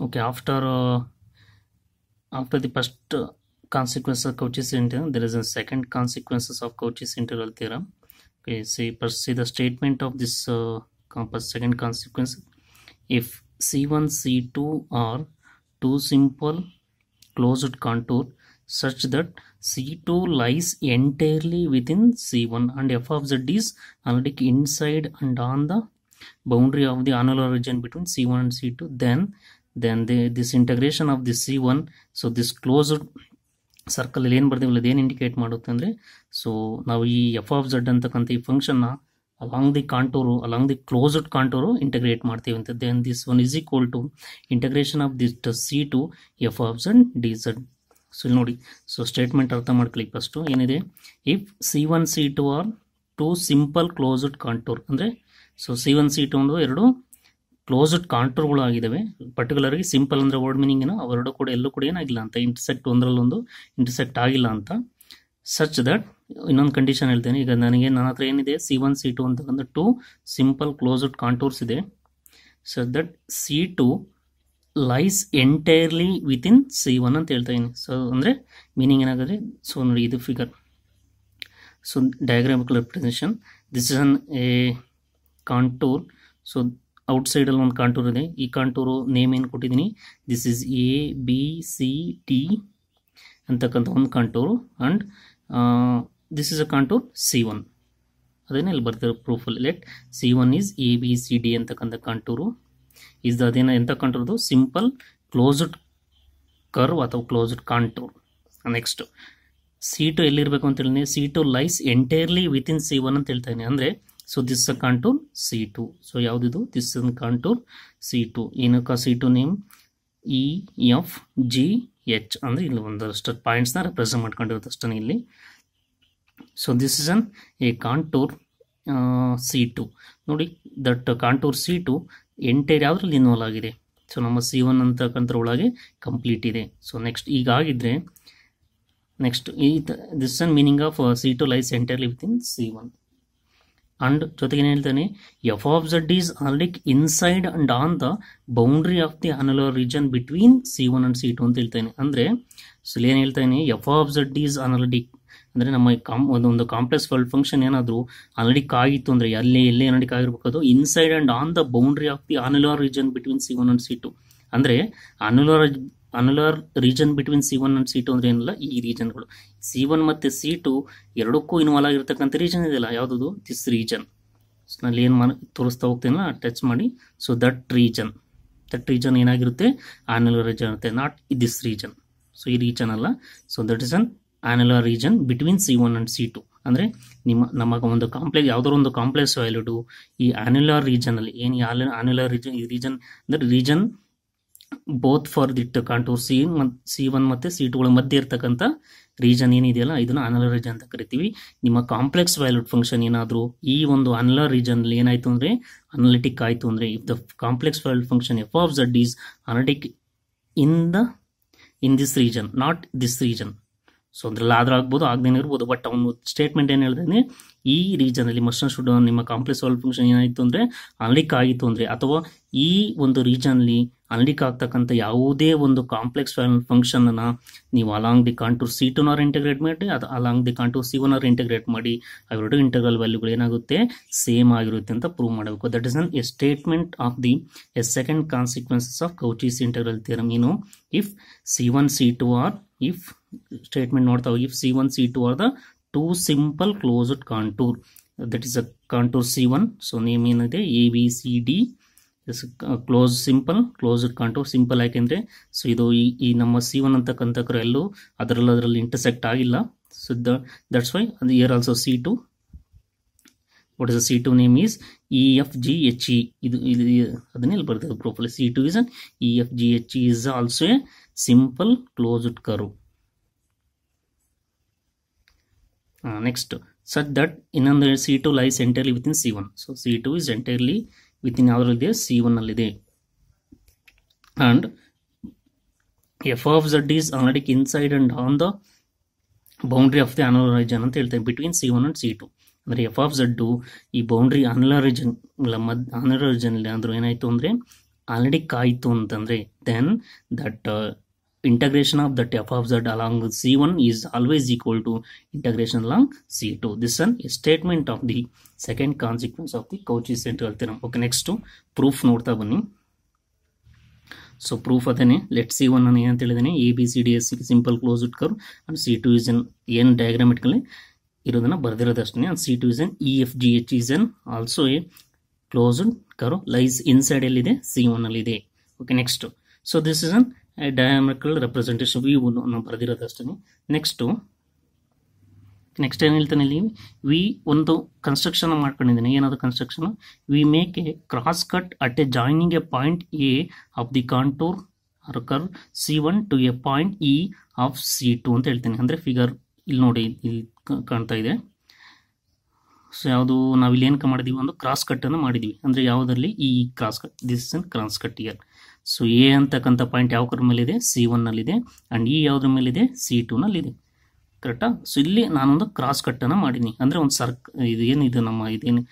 okay after uh, after the first uh, consequence of Cauchy's integral there is a second consequences of Cauchy's integral theorem okay see first see the statement of this uh, compass second consequence if c1 c2 are two simple closed contour such that c2 lies entirely within c1 and f of z is analytic inside and on the boundary of the annular region between c1 and c2 then then then the, this integration of C c1 so this closed circle ಏನು ಬರ್ತೀವಿ ಅದೇನು indicate ಮಾಡುತ್ತೆ ಅಂದರೆ so ನಾವು ಈ F of Z ಅಂತಕ್ಕಂಥ ಈ ಫಂಕ್ಷನ್ನ along the contour along the closed contour integrate ಮಾಡ್ತೀವಿ ಅಂತ then this one is equal to integration of this C two F of Z D Z so ಇಲ್ಲಿ ನೋಡಿ ಸೊ ಸ್ಟೇಟ್ಮೆಂಟ್ ಅರ್ಥ ಮಾಡ್ಕೊಳ್ಳಿ ಫಸ್ಟು ಏನಿದೆ if C one C two are two simple closed contour ಅಂದರೆ so C one C two ಒಂದು ಎರಡು closed ಕಾಂಟರ್ಗಳು ಆಗಿದ್ದಾವೆ particular ಆಗಿ ಸಿಂಪಲ್ ಅಂದರೆ ವರ್ಡ್ ಮೀನಿಂಗ್ ಏನೋ ಅವೆರಡು ಕೂಡ ಎಲ್ಲೂ ಕೂಡ ಏನಾಗಿಲ್ಲ ಅಂತ ಇಂಟರ್ಸೆಕ್ಟ್ ಒಂದರಲ್ಲೊಂದು ಇಂಟರ್ಸೆಕ್ಟ್ ಆಗಿಲ್ಲ ಅಂತ ಸಚ್ ದಟ್ ಇನ್ನೊಂದು ಕಂಡೀಷನ್ ಹೇಳ್ತೇನೆ ಈಗ ನನಗೆ ನನ್ನ ಹತ್ರ ಏನಿದೆ ಸಿ ಒನ್ ಸಿ ಟು ಅಂತಕ್ಕಂಥ ಟೂ ಸಿಂಪಲ್ ಕ್ಲೋಸ್ಡ್ ಕಾಂಟೂರ್ಸ್ ಇದೆ so that C two lies entirely in C one ಅಂತ ಹೇಳ್ತಾ ಇದ್ದೀನಿ ಸೊ ಅಂದರೆ ಮೀನಿಂಗ್ ಏನಾಗಿದೆ ಸೊ ನೋಡಿ ಇದು figure so diagrammatical representation this is an a contour so ಔಟ್ಸೈಡಲ್ಲಿ ಒಂದು ಕಾಂಟೂರ್ ಇದೆ ಈ ಕಾಂಟೂರು ನೇಮ್ ಏನು ಕೊಟ್ಟಿದ್ದೀನಿ this is A B C T ಅಂತಕ್ಕಂಥ ಒಂದು contour and this is a contour C one ಅದೇನೇ ಇಲ್ಲಿ ಬರ್ತಾರೆ ಪ್ರೂಫಲ್ಲಿ let C one is A B C D ಅಂತಕ್ಕಂಥ ಕಾಂಟೂರು ಇಸ್ ಅದೇನೋ ಎಂಥ ಕಾಂಟೂರ್ದು ಸಿಂಪಲ್ ಕ್ಲೋಸ್ಡ್ ಕರ್ವ್ ಅಥವಾ ಕ್ಲೋಸ್ಡ್ ಕಾಂಟೂರ್ ನೆಕ್ಸ್ಟ್ ಸೀಟು ಎಲ್ಲಿರಬೇಕು ಅಂತ ಹೇಳಿದ್ರೆ C two lies entirely in C one ಅಂತ ಹೇಳ್ತಾ ಇದ್ದೀನಿ ಅಂದರೆ so this a contour C two so ಯಾವುದಿದು this an contour C two ಏನಕ್ಕ C two name E F G H ಅಂದರೆ ಇಲ್ಲಿ ಒಂದಷ್ಟು ಪಾಯಿಂಟ್ಸ್ನ ರೆಪ್ರೆಸೆಂಟ್ ಮಾಡ್ಕೊಂಡಿರುತ್ತೆ ಅಷ್ಟೇ ಇಲ್ಲಿ so this is an a contour C two ನೋಡಿ that contour C two entire ಯಾವುದ್ರಲ್ಲಿ ಇನ್ವಾಲ್ವ್ ಆಗಿದೆ ಸೊ ನಮ್ಮ ಸಿ ಒನ್ ಅಂತಕ್ಕಂಥ ಒಳಗೆ ಕಂಪ್ಲೀಟ್ ಇದೆ ಸೊ ನೆಕ್ಸ್ಟ್ ಈಗ ಆಗಿದ್ರೆ ನೆಕ್ಸ್ಟ್ ಈ this an meaning of C two lies entirely with in C one and ಜೊತೆಗೆ ಏನು ಹೇಳ್ತೇನೆ F of Z is already inside and on the boundary of the annular region between C one and C two ಅಂತ ಹೇಳ್ತೇನೆ ಅಂದ್ರೆ so ಏನು ಹೇಳ್ತಾನೆ F of Z is already ಅಂದ್ರೆ ನಮ್ಮ ಕಾಮ್ ಕಾಂಪ್ಲೆಕ್ಸ್ ವರ್ಲ್ಡ್ ಫಂಕ್ಷನ್ ಏನಾದರೂ ಆಲ್ರೆಡಿ ಕಾಯಿತ್ತು ಅಂದ್ರೆ ಅಲ್ಲಿ ಎಲ್ಲೇ ಏನಾಡಿ in inside and on the boundary of the annular region between C one and C two ಅಂದರೆ annular region between C one and C two ಅಂದರೆ ಏನಿಲ್ಲ ಈ ರೀಜನ್ಗಳು ಸಿ ಒನ್ ಮತ್ತು ಸಿ ಟು ಎರಡಕ್ಕೂ ಇನ್ವಾಲ್ ಆಗಿರ್ತಕ್ಕಂಥ ರೀಜನ್ ಇದೆಯಲ್ಲ ಯಾವುದು ದಿಸ್ ರೀಜನ್ ಸೊ ನಾನು ಏನು ಮಾ ತೋರಿಸ್ತಾ ಹೋಗ್ತೇನೆ ಟಚ್ ಮಾಡಿ so that region that region ಏನಾಗಿರುತ್ತೆ ಆ್ಯನ್ಯುಲರ್ ರೀಜನ್ ಇರುತ್ತೆ ನಾಟ್ ದಿಸ್ ರೀಜನ್ ಸೊ ಈ ರೀಜನ್ ಅಲ್ಲ so that is an annular region between C one and C two ಅಂದರೆ ನಿಮ್ಮ ನಮ್ಮ ಒಂದು ಕಾಂಪ್ಲೆಕ್ಸ್ ಯಾವುದಾದ್ರು ಒಂದು ಕಾಂಪ್ಲೆಕ್ಸ್ ವ್ಯಾಲ್ಯೂಡು ಈ ಆನ್ಯುಲರ್ ರೀಜನಲ್ಲಿ ಏನು ಆನ್ಯುಲರ್ ರೀಜನ್ ಈ ರೀಜನ್ ಅಂದರೆ region both for the contour C C one ಮತ್ತೆ ಸಿ ಟುಗಳ ಮಧ್ಯೆ ಇರ್ತಕ್ಕಂಥ ರೀಜನ್ ಏನಿದೆಯಲ್ಲ ಇದನ್ನ ಅನಲರ್ ರೀಜನ್ ಅಂತ ಕರಿತೀವಿ ನಿಮ್ಮ ಕಾಂಪ್ಲೆಕ್ಸ್ ವ್ಯಾಲ್ಯೂಡ್ ಫಂಕ್ಷನ್ ಏನಾದ್ರು ಈ ಒಂದು ಅನಲರ್ ರೀಜನ್ ಏನಾಯ್ತು ಅಂದ್ರೆ ಅನಲಿಟಿಕ್ ಆಯ್ತು ಅಂದ್ರೆ if the complex valued function F of Z is analytic in the in this region not this region so ಅದ್ರಲ್ಲಿ ಆದ್ರೂ ಆಗ್ಬೋದು ಆಗದೇನೆ ಇರ್ಬೋದು ಬಟ್ ಅವನು ಸ್ಟೇಟ್ಮೆಂಟ್ ಏನು ಹೇಳ್ದೇನೆ ಈ ರೀಜನ್ ಅಲ್ಲಿ ಮಸ್ಟನ್ ಶುಡ್ ನಿಮ್ಮ ಕಾಂಪ್ಲೆಕ್ಸ್ ವ್ಯಾಲ್ಯೂಡ್ ಫಂಕ್ಷನ್ ಏನಾಯ್ತು ಅಂದ್ರೆ ಅನಲಿಕ್ ಆಯಿತು ಅಂದ್ರೆ ಅಥವಾ ಈ ಒಂದು ಅಲ್ಲಿ ಆಗ್ತಕ್ಕಂಥ ಯಾವುದೇ ಒಂದು ಕಾಂಪ್ಲೆಕ್ಸ್ ಅನ್ನ ನೀವು along the contour C two or integrate ಮಾಡಿ ಅದು along the contour C one or integrate ಮಾಡಿ ಅವೆರಡು ಇಂಟರ್ವಲ್ ವ್ಯಾಲ್ಯೂಗಳು ಏನಾಗುತ್ತೆ ಸೇಮ್ ಆಗಿರುತ್ತೆ ಅಂತ ಪ್ರೂವ್ ಮಾಡಬೇಕು that is an a statement of the a second consequences of Cauchy's interval theorem ಏನು if C one C two are if statement ನೋಡ್ತಾ if C one C two are the two simple closed contour that is a contour C one so name ಏನಿದೆ A B C D is close simple close contour simple ಯಾಕೆಂದರೆ so ಇದು ಈ ಈ ನಮ್ಮ C one ಅಂತಕ್ಕಂಥಕ್ಕೂ ಎಲ್ಲೂ ಅದರಲ್ಲಿ ಅದರಲ್ಲಿ intersect ಆಗಿಲ್ಲ ಸೊ ದಟ್ಸ್ ವೈ ಅದು here also C two what is C two name is E F G H E ಇದು ಇದು ಅದನ್ನೇ ಇಲ್ಲಿ ಬರ್ತದೆ ಗ್ರೂಪಲ್ಲಿ C two is an E F G H E is also a simple close closed curve next C two lies entirely C2 lies C one so C two is entirely within ಯಾವುದರಲ್ಲಿದೆ C one ಒನ್ನಲ್ಲಿದೆ and F of Z is already inside and on the boundary of the annular region ಅಂತ ಹೇಳ್ತೇವೆ between C one and C two ಅಂದರೆ F of Z ಈ boundary annular region ಇಲ್ಲ ಮದ್ annular region ಅಂದ್ರೆ ಏನಾಯಿತು ಅಂದರೆ ಆಲ್ರೆಡಿ ಕಾಯ್ತು ಅಂತಂದ್ರೆ then that integration of that f of z along c1 is always equal to integration along c2 this is a statement of the second consequence of the cauchy central theorem okay next proof ನೋಡ್ತಾ ಬನ್ನಿ so proof ಅದೇನೆ let C one ಅನ್ನು ಏನಂತ ಹೇಳಿದ್ದೇನೆ A B C D is simple close it curve and C two is an ಏನು diagram ಇರೋದನ್ನು ಬರ್ದಿರೋದಷ್ಟೇ and C two is an E F G H is an also a closed curve lies inside ಎಲ್ಲಿದೆ C one ಅಲ್ಲಿದೆ okay next so this is an diametrical representation one ನಾವು ಬರೆದಿರೋದು ಅಷ್ಟೇ next next ಏನು ಹೇಳ್ತಾನೆ ಇಲ್ಲಿ ವಿ ಒಂದು construction ಮಾಡ್ಕೊಂಡಿದ್ದೀನಿ ಏನಾದರೂ construction we make a cross cut at a joining a point A of the contour or curve C one to a point E of C two ಅಂತ ಹೇಳ್ತೀನಿ ಅಂದರೆ ಫಿಗರ್ ಇಲ್ಲಿ ನೋಡಿ ಇಲ್ಲಿ ಕಾಣ್ತಾ ಇದೆ ಸೊ ಯಾವುದು ಇಲ್ಲಿ ಏನಕ್ಕೆ ಮಾಡಿದ್ದೀವಿ ಒಂದು ಕ್ರಾಸ್ ಕಟ್ಟನ್ನು ಮಾಡಿದ್ದೀವಿ ಅಂದರೆ ಯಾವುದರಲ್ಲಿ ಈ cross cut this is an cross cut here so A ಅಂತಕ್ಕಂಥ ಪಾಯಿಂಟ್ ಯಾವ ಮೇಲೆ ಇದೆ ಸಿ ಒನ್ನಲ್ಲಿದೆ ಆ್ಯಂಡ್ ಇ ಯಾವುದ್ರ ಮೇಲಿದೆ ಸಿ ಇದೆ ಕರೆಕ್ಟಾ ಸೊ ಇಲ್ಲಿ ನಾನೊಂದು ಕ್ರಾಸ್ ಕಟ್ಟನ್ನು ಮಾಡೀನಿ ಅಂದರೆ ಒಂದು ಸರ್ಕ್ ಇದು ಏನಿದೆ ನಮ್ಮ ಇದೇನು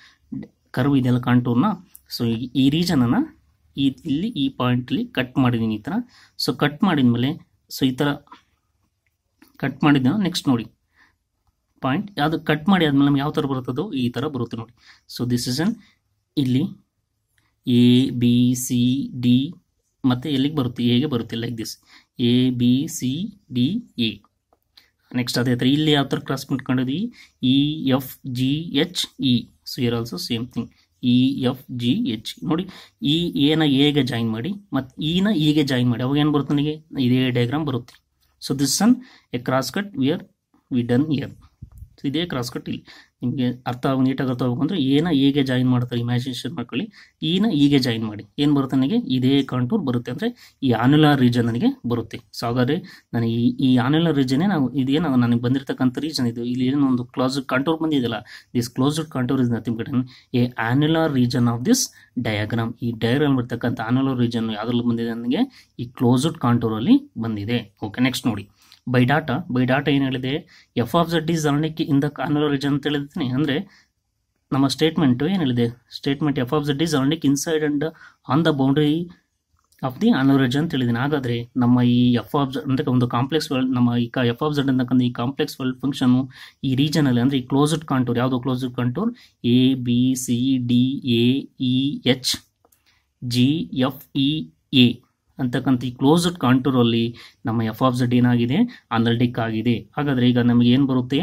ಕರ್ವ್ ಇದೆಲ್ಲ ಕಾಂಟೂರ್ನ ಸೊ ಈ ರೀಜನನ್ನು ಈ ಇಲ್ಲಿ ಈ ಪಾಯಿಂಟಲ್ಲಿ ಕಟ್ ಮಾಡಿದ್ದೀನಿ ಈ ಥರ ಸೊ ಕಟ್ ಮಾಡಿದ ಮೇಲೆ ಸೊ ಈ ಥರ ಕಟ್ ಮಾಡಿದ ನೆಕ್ಸ್ಟ್ ನೋಡಿ ಪಾಯಿಂಟ್ ಅದು ಕಟ್ ಮಾಡಿ ಆದಮೇಲೆ ನಮ್ಗೆ ಯಾವ ಥರ ಬರುತ್ತದೋ ಈ ಥರ ಬರುತ್ತೆ ನೋಡಿ ಸೊ ದಿಸ್ ಇಸ್ ಅನ್ ಇಲ್ಲಿ ಎ ಬಿ ಸಿ ಡಿ ಮತ್ತೆ ಎಲ್ಲಿಗೆ ಬರುತ್ತೆ ಎಗೆ ಬರುತ್ತೆ like this A B C D A next ಅದೇ ಥರ ಇಲ್ಲಿ ಯಾವ ಥರ ಕ್ರಾಸ್ ಮಾಡ್ಕೊಂಡಿದ್ವಿ E F G H E so here also same thing E F G H ನೋಡಿ ಇ ಎನ ಎಗೆ ಜಾಯಿನ್ ಮಾಡಿ ಮತ್ತು ಇನ e ಈಗೆ e ಜಾಯಿನ್ ಮಾಡಿ ಅವಾಗ ಏನು ಬರುತ್ತೆ ನನಗೆ ಇದೇ ಡಯಾಗ್ರಾಮ್ ಬರುತ್ತೆ so this is an a cross cut are we done here so ಇದೇ ಕ್ರಾಸ್ ಕಟ್ ಇಲ್ಲಿ ನಿಮಗೆ ಅರ್ಥ ಆಗೋ ನೀಟಾಗಿ ಅರ್ಥ ಆಗಬೇಕು ಅಂದರೆ ಏನ ಹೇಗೆ ಜಾಯಿನ್ ಮಾಡ್ತಾರೆ ಇಮ್ಯಾಜಿನೇಷನ್ ಮಾಡ್ಕೊಳ್ಳಿ ಈನ ಹೀಗೆ ಜಾಯಿನ್ ಮಾಡಿ ಏನು ಬರುತ್ತೆ ನನಗೆ ಇದೇ ಕಾಂಟೂರ್ ಬರುತ್ತೆ ಅಂದರೆ ಈ ಆನ್ಯುಲರ್ ರೀಜನ್ ನನಗೆ ಬರುತ್ತೆ ಸೊ ಹಾಗಾದರೆ ನನಗೆ ಈ ಈ ಆನ್ಯುಲರ್ ರೀಜನೇ ನಾವು ಇದೇನು ನನಗೆ ಬಂದಿರತಕ್ಕಂಥ ರೀಜನ್ ಇದು ಇಲ್ಲಿ ಏನೋ ಒಂದು ಕ್ಲೋಸ್ಡ್ ಕಾಂಟೂರ್ ಬಂದಿದೆಯಲ್ಲ this closed contour is nothing but a annular region of this diagram ಈ ಡಯಾಗ್ರಾಮ್ ಬರ್ತಕ್ಕಂಥ ಆನ್ಯುಲರ್ ರೀಜನ್ ಯಾವುದ್ರಲ್ಲಿ ಬಂದಿದೆ ನನಗೆ ಈ ಕ್ಲೋಸ್ಡ್ ಕಾಂಟೂರಲ್ಲಿ ಬಂದಿದೆ ಓಕೆ ನೆಕ್ಸ್ಟ್ ನೋಡಿ ಬೈ ಡಾಟಾ ಬೈ ಡಾಟಾ ಏನು ಹೇಳಿದೆ F of Z is analytic in the ಕಾರ್ನಲ್ ರೀಜನ್ ಅಂತ ಹೇಳಿದ್ದೀನಿ ಅಂದರೆ ನಮ್ಮ ಸ್ಟೇಟ್ಮೆಂಟು ಏನು ಹೇಳಿದೆ statement F of Z is analytic inside and on the boundary of the ಅನೋರೇಜ್ ಅಂತ ಹೇಳಿದ್ದೀನಿ ಹಾಗಾದರೆ ನಮ್ಮ ಈ ಎಫ್ ಆಫ್ ಝಡ್ ಅಂದರೆ ಒಂದು ಕಾಂಪ್ಲೆಕ್ಸ್ ವರ್ಲ್ಡ್ ನಮ್ಮ ಈ ಕ ಎಫ್ ಆಫ್ ಝಡ್ ಅಂತಕ್ಕಂಥ ಈ ಕಾಂಪ್ಲೆಕ್ಸ್ ವರ್ಲ್ಡ್ ಫಂಕ್ಷನು ಈ ರೀಜನಲ್ಲಿ ಅಂದರೆ ಈ ಕ್ಲೋಸ್ಡ್ ಕಾಂಟೂರ್ ಯಾವುದು closed contour A B C D A E H G F E A ಅಂತಕ್ಕಂಥ ಈ ಕ್ಲೋಸ್ಡ್ ಅಲ್ಲಿ ನಮ್ಮ ಎಫ್ ಆಫ್ ಝಡ್ ಏನಾಗಿದೆ ಅನಲ್ಟಿಕ್ ಆಗಿದೆ ಹಾಗಾದ್ರೆ ಈಗ ನಮಗೆ ಏನು ಬರುತ್ತೆ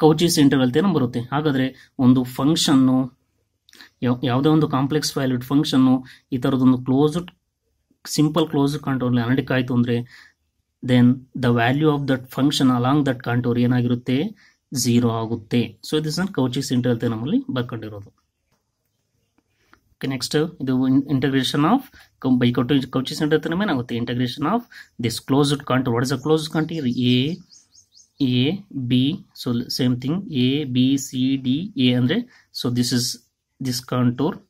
ಕೌಚಿ ಸೆಂಟರ್ ಅಲ್ತೇನೋ ಬರುತ್ತೆ ಹಾಗಾದ್ರೆ ಒಂದು ಫಂಕ್ಷನ್ನು ಯಾವುದೇ ಒಂದು ಕಾಂಪ್ಲೆಕ್ಸ್ ವ್ಯಾಲ್ಯೂಡ್ ಫಂಕ್ಷನ್ನು ಈ ತರದೊಂದು closed simple closed contour analytic ಆಯಿತು ಅಂದರೆ then the value of that function along that contour ಏನಾಗಿರುತ್ತೆ ಝೀರೋ ಆಗುತ್ತೆ ಸೊ ದಿಸ್ ಕೌಚಿ ಸೆಂಟರ್ ಅಂತ ನಮ್ಮಲ್ಲಿ ಬರ್ಕೊಂಡಿರೋದು Okay, next the integration of by coaching center the integration of this closed contour. What is a closed contour? A A B. So same thing. A B C D A and re. so this is this contour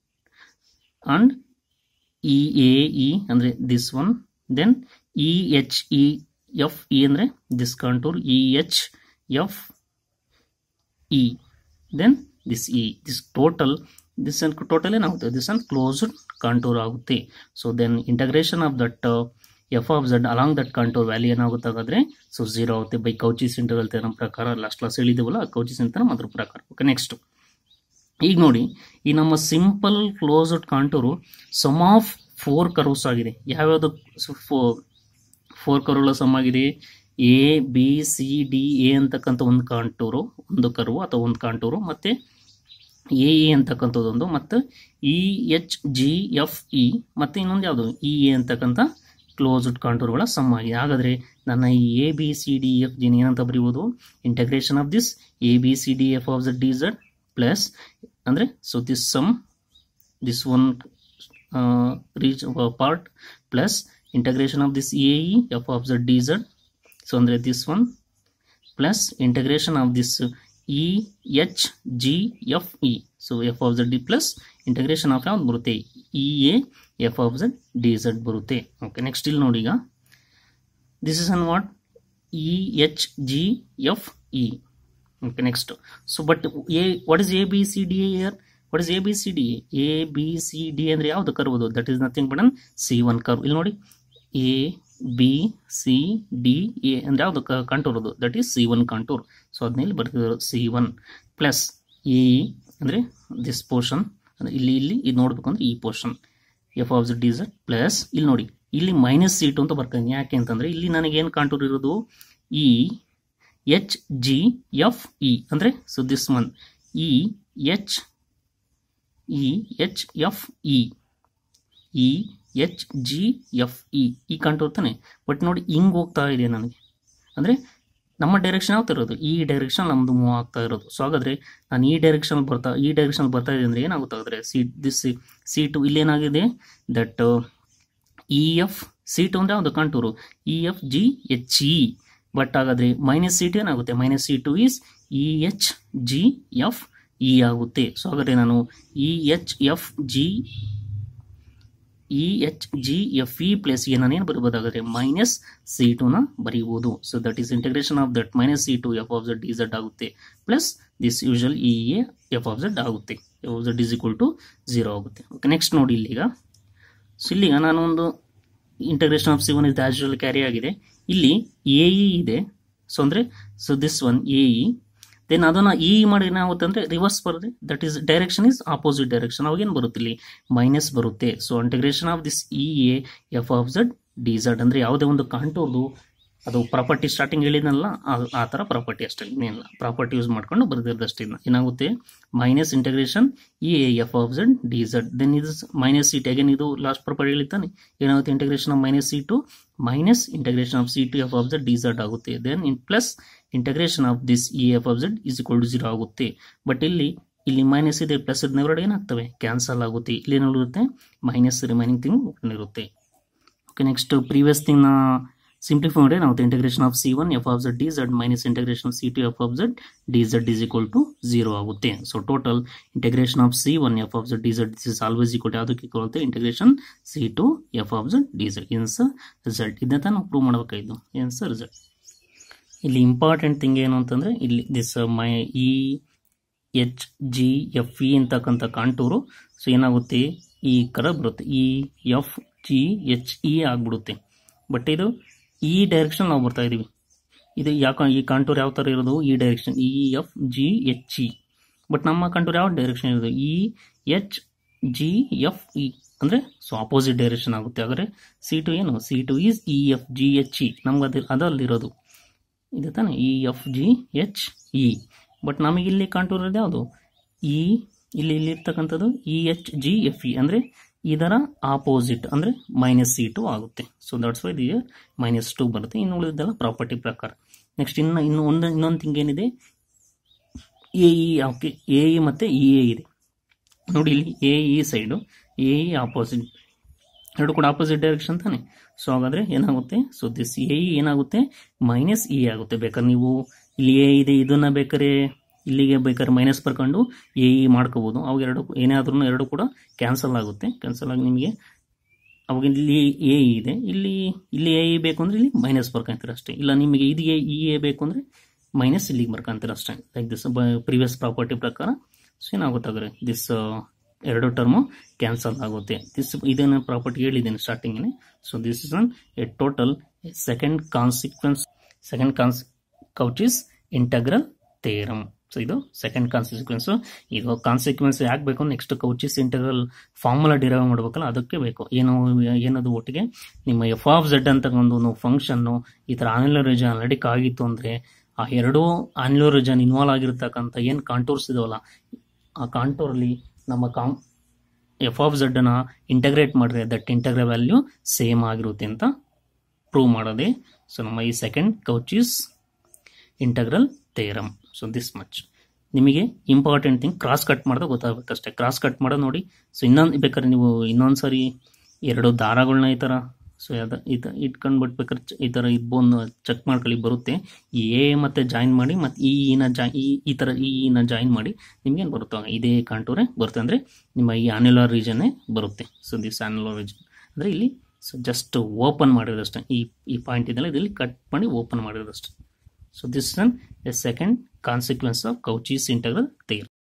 and E A E and re. this one. Then E H E F E and re. this contour E H F E. Then this E this total this total ಏನಾಗುತ್ತೆ now this one closed ಆಗುತ್ತೆ so then integration of that F of Z along that contour value ಏನಾಗುತ್ತೆ ಹಾಗಾದ್ರೆ so zero ಆಗುತ್ತೆ by Cauchy's interval ನಮ್ಮ ಪ್ರಕಾರ last class Cauchy ಕೌಚಿಸ್ ಅಂತ ಅದ್ರ ಪ್ರಕಾರ ಓಕೆ ನೆಕ್ಸ್ಟ್ ಈಗ ನೋಡಿ ಈ ನಮ್ಮ simple closed contour sum of four curves ಆಗಿದೆ ಯಾವ್ಯಾವುದು ಫೋರ್ ಕರ್ವ್ಗಳ ಸಮ್ ಆಗಿದೆ A B C D A ಅಂತಕ್ಕಂಥ ಒಂದು ಕಾಂಟೂರು ಒಂದು ಕರ್ವು ಅಥವಾ ಒಂದು ಕಾಂಟೂರು ಮತ್ತೆ ಎ ಎ ಅಂತಕ್ಕಂಥದ್ದೊಂದು ಮತ್ತು E H G F E ಮತ್ತು ಇನ್ನೊಂದು ಯಾವುದು ಇ ಎ ಅಂತಕ್ಕಂಥ ಕ್ಲೋಸ್ಡ್ ಕಾಂಟೂರ್ಗಳ ಸಮ್ ಆಗಿದೆ ಹಾಗಾದರೆ ನನ್ನ ಈ A B C D F ಜಿನ ಏನಂತ ಬರೀಬೋದು integration of this A B C D F of the D Z plus ಅಂದರೆ so this sum this one reach part plus integration of this A E F of the D Z so ಅಂದರೆ this one plus integration of this E H G F E so F of Z D plus integration of ಯಾವ್ದು ಬರುತ್ತೆ E A F of Z D Z ಬರುತ್ತೆ okay next ಇಲ್ಲಿ ನೋಡಿ ಈಗ this is an what E H G F E okay next so but A what is A B C D uh what is A B C D A B C D ಅಂದರೆ ಯಾವುದು ಕರ್ಬೋದು that is nothing but an C one curve ಇಲ್ಲಿ ನೋಡಿ A B C D A e ಅಂದರೆ ಯಾವುದು contour ಅದು that is C one contour so ಅದನ್ನೆಲ್ಲಿ ಬರ್ತಿದ್ರು C one plus E e ಅಂದರೆ ದಿಸ್ ಪೋರ್ಷನ್ ಅಂದರೆ ಇಲ್ಲಿ ಇಲ್ಲಿ ಇದು ನೋಡ್ಬೇಕಂದ್ರೆ ಈ portion F of D Z plus ಇಲ್ಲಿ ನೋಡಿ ಇಲ್ಲಿ ಮೈನಸ್ ಸಿ ಅಂತ ಬರ್ತದೆ ಯಾಕೆ ಅಂತಂದರೆ ಇಲ್ಲಿ ನನಗೇನು ಕಾಂಟೂರ್ ಇರೋದು E H G F E ಅಂದರೆ so this one E H E H F E E H G F E ಈ ಕಾಂಟೂರ್ ತಾನೆ ಬಟ್ ನೋಡಿ ಹಿಂಗೆ ಹೋಗ್ತಾ ಇದೆ ನನಗೆ ಅಂದರೆ ನಮ್ಮ ಡೈರೆಕ್ಷನ್ ಯಾವ ಇರೋದು ಈ ಡೈರೆಕ್ಷನ್ ನಮ್ದು ಮೂವ್ ಆಗ್ತಾ ಇರೋದು ಸೊ ಹಾಗಾದರೆ ನಾನು ಈ ಡೈರೆಕ್ಷನ್ ಬರ್ತಾ ಈ ಡೈರೆಕ್ಷನ್ ಬರ್ತಾ ಇದೆ ಅಂದರೆ ಏನಾಗುತ್ತೆ ಸಿ ದಿಸ್ ಸಿ ಟು ಇಲ್ಲೇನಾಗಿದೆ that E F C two ಅಂದರೆ ಒಂದು contour E F G H E but ಹಾಗಾದ್ರೆ ಮೈನಸ್ ಸಿ ಟು ಏನಾಗುತ್ತೆ minus C two is E H G F E ಆಗುತ್ತೆ ಸೊ ಹಾಗಾದರೆ ನಾನು E H F G E H G F E plus ಏನೇನು ಬರಬಹುದಾಗುತ್ತೆ minus C ನ ಬರೀಬಹುದು so that is integration of that minus C two F of Z D Z ಆಗುತ್ತೆ plus this usual E A F of Z ಆಗುತ್ತೆ F of Z is equal to zero ಆಗುತ್ತೆ okay next ನೋಡಿ ಇಲ್ಲಿಗ ಸೊ ಇಲ್ಲಿಗ ನಾನೊಂದು integration of C one is the carry ಆಗಿದೆ ಇಲ್ಲಿ ಎ ಇ e ಇದೆ ಸೊ ಅಂದರೆ so this one A E then ಅದನ್ನ ಇ ಮಾಡಿ ಅಂದ್ರೆ ರಿವರ್ಸ್ ಬರುತ್ತೆ that is direction is opposite direction ಏನು ಬರುತ್ತೆ ಇಲ್ಲಿ ಮೈನಸ್ ಬರುತ್ತೆ so integration of this E F of Z D Z ಯಾವುದೇ ಒಂದು ಕಾಂಟೋರ್ದು ಅದು ಪ್ರಾಪರ್ಟಿ ಸ್ಟಾರ್ಟಿಂಗ್ ಹೇಳಿದ್ನಲ್ಲ ಆ ಥರ ಪ್ರಾಪರ್ಟಿ ಅಷ್ಟೇ ಇನ್ನೇನಿಲ್ಲ ಪ್ರಾಪರ್ಟಿ ಯೂಸ್ ಮಾಡ್ಕೊಂಡು ಬರೆದಿರೋದಷ್ಟೇ ಏನಾಗುತ್ತೆ minus integration E F of Z D Z then is minus T again ಇದು ಲಾಸ್ಟ್ ಪ್ರಾಪರ್ಟಿ ಹೇಳಿತಾನೆ ಏನಾಗುತ್ತೆ integration of minus C two minus integration of C two F of Z D Z ಆಗುತ್ತೆ then in plus integration of this E F of Z is equal to zero ಆಗುತ್ತೆ but ಇಲ್ಲಿ ಇಲ್ಲಿ minus ಇದೆ plus ಇದನ್ನ ಎರಡು ಏನಾಗ್ತವೆ cancel ಆಗುತ್ತೆ ಇಲ್ಲಿ ಏನಿರುತ್ತೆ ಮೈನಸ್ ರಿಮೈನಿಂಗ್ ತಿಂಗ್ ಇರುತ್ತೆ ಓಕೆ ನೆಕ್ಸ್ಟ್ ಪ್ರೀವಿಯಸ್ ತಿಂಗ್ನ simplify it now the integration of C1 f of z dz minus integration of C2 f of z dz is equal to 0 So total integration of C1 f of z dz this is always equal to equal to integration C2 f of z dz hence result. ಇದನ್ನ ನಾವು hence result. ಇಲ್ಲಿ important thing ಏನು ಅಂತಂದರೆ ಇಲ್ಲಿ this my E H G F E ಅಂತಕ್ಕಂಥ contour so ಏನಾಗುತ್ತೆ ಈ ಕರ ಬರುತ್ತೆ E F G H E ಆಗಿಬಿಡುತ್ತೆ ಬಟ್ ಇದು ಈ ಡೈರೆಕ್ಷನ್ ನಾವು ಬರ್ತಾ ಇದೀವಿ ಇದು ಯಾಕೆ ಈ ಕಾಂಟೂರ್ ಯಾವ ತರ ಇರೋದು ಈ direction E F G H E but ನಮ್ಮ ಕಂಟೂರ್ ಯಾವ ಡೈರೆಕ್ಷನ್ ಇರೋದು E H G F E ಅಂದರೆ ಸೊ ಅಪೋಸಿಟ್ ಡೈರೆಕ್ಷನ್ ಆಗುತ್ತೆ ಆದರೆ ಸಿ ಟು ಏನು C two is E F G H E ನಮ್ಗೆ ಅದು ಅದಲ್ಲಿರೋದು ಇದೆ ತಾನೆ E e, F G H E e. But ನಮಗೆ ಇಲ್ಲಿ ಕಾಂಟೂರ್ ಇರೋದು ಯಾವುದು ಇ e, ಇಲ್ಲಿ ಇಲ್ಲಿರ್ತಕ್ಕಂಥದ್ದು E H G F E ಅಂದರೆ ಇದರ ಆಪೋಸಿಟ್ ಅಂದರೆ ಮೈನಸ್ ಸಿ ಟು ಆಗುತ್ತೆ ಸೊ ದಟ್ಸ್ ವೈ ಇದು ಮೈನಸ್ ಟು ಬರುತ್ತೆ ಇನ್ನು ಉಳಿದಲ್ಲ ಪ್ರಾಪರ್ಟಿ ಪ್ರಕಾರ ನೆಕ್ಸ್ಟ್ ಇನ್ನು ಇನ್ನು ಒಂದು ಇನ್ನೊಂದು ಥಿಂಗ್ ಏನಿದೆ A E okay A E ಮತ್ತು ಇ ಎ ಇದೆ ನೋಡಿ ಇಲ್ಲಿ A E side A E opposite ಎರಡು ಕೂಡ ಆಪೋಸಿಟ್ ಡೈರೆಕ್ಷನ್ ತಾನೆ ಸೊ ಹಾಗಾದರೆ ಏನಾಗುತ್ತೆ ಸೊ ದಿಸ್ ಎ ಇ ಏನಾಗುತ್ತೆ ಮೈನಸ್ ಇ e ಆಗುತ್ತೆ ಬೇಕಾದ್ರೆ ನೀವು ಇಲ್ಲಿ ಎ e ಇದೆ ಇದನ್ನು ಬೇಕಾರೆ ಇಲ್ಲಿಗೆ ಬೇಕಾದ್ರೆ ಮೈನಸ್ ಬರ್ಕೊಂಡು ಎ ಇ e ಮಾಡ್ಕೋಬೋದು ಅವಾಗ ಎರಡು ಏನಾದ್ರೂ ಎರಡು ಕೂಡ ಕ್ಯಾನ್ಸಲ್ ಆಗುತ್ತೆ ಕ್ಯಾನ್ಸಲ್ ಆಗಿ ನಿಮಗೆ ಅವಾಗ ಇಲ್ಲಿ ಎ ಇ e ಇದೆ ಇಲ್ಲಿ ಇಲ್ಲಿ ಎ ಇ e ಬೇಕು ಅಂದರೆ ಇಲ್ಲಿ ಮೈನಸ್ ಬರ್ಕೊಂತೀರ ಅಷ್ಟೇ ಇಲ್ಲ ನಿಮಗೆ ಇದು ಎ ಇ ಎ ಬೇಕು ಅಂದರೆ ಮೈನಸ್ ಇಲ್ಲಿಗೆ ಬರ್ಕೊಂತೀರ ಅಷ್ಟೇ ಲೈಕ್ ದಿಸ್ ಪ್ರೀವಿಯಸ್ ಪ್ರಾಪರ್ಟಿ ಪ್ರಕಾರ ಸೊ ಏನಾಗುತ್ತೆ ದಿಸ್ ಎರಡು ಟರ್ಮು ಕ್ಯಾನ್ಸಲ್ ಆಗುತ್ತೆ ದಿಸ್ ಇದನ್ನು ಪ್ರಾಪರ್ಟಿ ಹೇಳಿದ್ದೇನೆ ಸ್ಟಾರ್ಟಿಂಗೇ so this is an a total second consequence second cons Cauchy's integral theorem so ಇದು ಸೆಕೆಂಡ್ ಕಾನ್ಸಿಕ್ವೆನ್ಸು ಈಗ ಕಾನ್ಸಿಕ್ವೆನ್ಸ್ ಯಾಕೆ ಬೇಕು next Cauchy's interval formula derive ಮಾಡಬೇಕಲ್ಲ ಅದಕ್ಕೆ ಬೇಕು ಏನು ಏನದು ಒಟ್ಟಿಗೆ ನಿಮ್ಮ ಎಫ್ ಆಫ್ ಝೆಡ್ ಅಂತ ಒಂದು ಫಂಕ್ಷನ್ನು ಈ ಥರ ಆನ್ಯುಲರ್ ರಿಜನ್ ನಡಿಕ್ ಆಗಿತ್ತು ಅಂದರೆ ಆ ಎರಡೂ ಆನ್ಯುಲರ್ ರಿಜನ್ ಇನ್ವಾಲ್ವ್ ಆಗಿರ್ತಕ್ಕಂಥ ಏನು ಕಾಂಟೋರ್ಸ್ ಇದಾವಲ್ಲ ಆ ಅಲ್ಲಿ ನಮ್ಮ ಕಾಮ್ ಎಫ್ ಆಫ್ ಝಡ್ಡನ್ನು ಇಂಟಗ್ರೇಟ್ ಮಾಡಿದ್ರೆ ದಟ್ ಇಂಟಗ್ರ ವ್ಯಾಲ್ಯೂ ಸೇಮ್ ಆಗಿರುತ್ತೆ ಅಂತ ಪ್ರೂವ್ ಮಾಡೋದೇ ಸೊ ನಮ್ಮ ಈ second Cauchy's integral theorem so this much ನಿಮಗೆ ಇಂಪಾರ್ಟೆಂಟ್ ಥಿಂಗ್ ಕ್ರಾಸ್ ಕಟ್ ಮಾಡಿದಾಗ ಗೊತ್ತಾಗುತ್ತೆ ಅಷ್ಟೇ ಕ್ರಾಸ್ ಕಟ್ ಮಾಡೋ ನೋಡಿ ಸೊ ಇನ್ನೊಂದು ಬೇಕಾದ್ರೆ ನೀವು ಇನ್ನೊಂದು ಸಾರಿ ಎರಡು ದಾರಗಳನ್ನ ಈ ಥರ ಸೊ ಅದು ಈ ಥರ ಇಟ್ಕೊಂಡು ಬಿಟ್ಬೇಕಾದ್ರೆ ಈ ಥರ ಇಬ್ಬೊಂದು ಚೆಕ್ ಮಾಡ್ಕೊಳ್ಳಿ ಬರುತ್ತೆ ಎ ಮತ್ತೆ ಜಾಯಿನ್ ಮಾಡಿ ಮತ್ತು ಈ ಜಾ e ಈ ಈ ಥರ ಈ ಇನ e ಜಾಯಿನ್ ಮಾಡಿ ನಿಮ್ಗೆ ಏನು ಬರುತ್ತೆ ಇದೇ ಕಾಂಟೂರೇ ಬರುತ್ತೆ ಅಂದರೆ ನಿಮ್ಮ ಈ ಆನ್ಯುಲರ್ ರೀಜನ್ನೇ ಬರುತ್ತೆ ಸೊ ದಿಸ್ ಆನ್ಯುಲರ್ ರೀಜನ್ ಅಂದರೆ ಇಲ್ಲಿ ಸೊ ಜಸ್ಟ್ ಓಪನ್ ಮಾಡಿರೋದಷ್ಟೇ ಈ ಈ ಪಾಯಿಂಟ್ ಇದೆಲ್ಲ ಇದರಲ್ಲಿ ಕಟ್ ಮಾಡಿ ಓಪನ್ ಮಾಡಿರೋದಷ್ಟೇ so this none a second consequence of Cauchy's inter ತೈಲ್